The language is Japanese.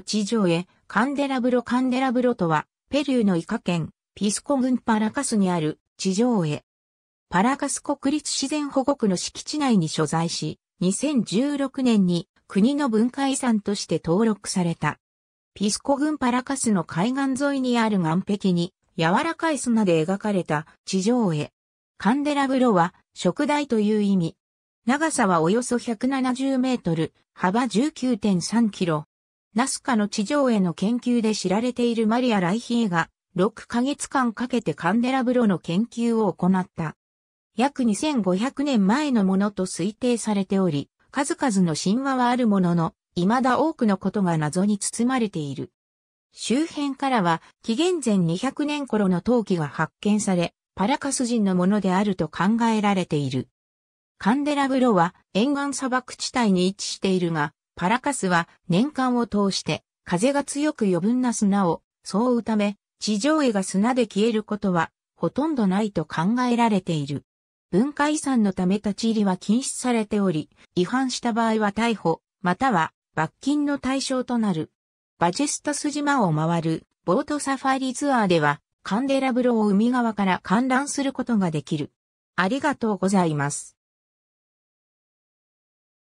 地上へ、カンデラブロカンデラブロとは、ペルーのイカ県、ピスコ郡パラカスにある地上へ。パラカス国立自然保護区の敷地内に所在し、2016年に国の文化遺産として登録された。ピスコ郡パラカスの海岸沿いにある岸壁に、柔らかい砂で描かれた地上絵。カンデラブロは、食台という意味。長さはおよそ170メートル、幅19.3キロ、ナスカの地上絵の研究で知られているマリア・ライヒエが、6ヶ月間かけてカンデラブロの研究を行った。約2500年前のものと推定されており、数々の神話はあるものの、未だ多くのことが謎に包まれている。周辺からは、紀元前200年頃の陶器が発見され、パラカス人のものであると考えられている。カンデラブロは沿岸砂漠地帯に位置しているが、パラカスは年間を通して風が強く余分な砂をそううため、地上絵が砂で消えることはほとんどないと考えられている。文化遺産のため立ち入りは禁止されており、違反した場合は逮捕、または罰金の対象となる。バジェスタス島を回るボートサファリツアーでは、カンデラブロを海側から観覧することができる。ありがとうございます。